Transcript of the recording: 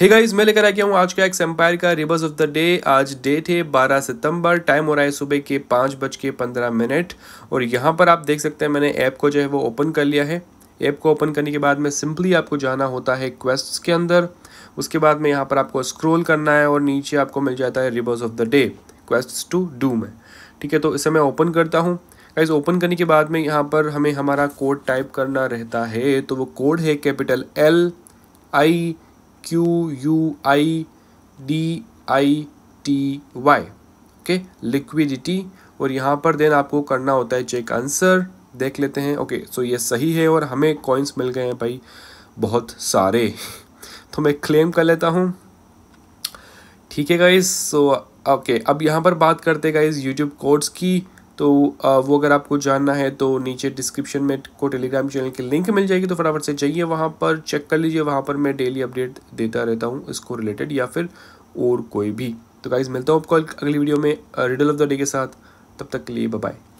हे hey guys मैं लेकर आ गया हूँ आज का एक्स एम्पायर का रिवर्स ऑफ द डे आज डेट है 12 सितंबर टाइम हो रहा है सुबह के पाँच बज के पंद्रह मिनट और यहाँ पर आप देख सकते हैं मैंने ऐप को जो है वो ओपन कर लिया है ऐप को ओपन करने के बाद में सिंपली आपको जाना होता है क्वेस्ट के अंदर उसके बाद में यहाँ पर आपको स्क्रोल करना है और नीचे आपको मिल जाता है rebus of the day quest to do में ठीक है तो इसे मैं ओपन करता हूँ गाइज ओपन करने के बाद में यहाँ पर हमें हमारा कोड टाइप करना रहता है तो वो कोड है capital L I Q U I D I T Y okay liquidity और यहाँ पर देन आपको करना होता है चेक आंसर देख लेते हैं ओके सो ये सही है और हमें कॉइन्स मिल गए हैं भाई बहुत सारे तो मैं क्लेम कर लेता हूँ ठीक है गाइज सो ओके अब यहाँ पर बात करते गाइज यूट्यूब कोड्स की तो वो अगर आपको जानना है तो नीचे डिस्क्रिप्शन में को टेलीग्राम चैनल की लिंक मिल जाएगी तो फटाफट से जाइए वहाँ पर चेक कर लीजिए वहाँ पर मैं डेली अपडेट देता रहता हूँ इसको रिलेटेड या फिर और कोई भी तो गाइज़ मिलता हूँ आपको अगली वीडियो में रिडल ऑफ द डे के साथ तब तक के लिए बाय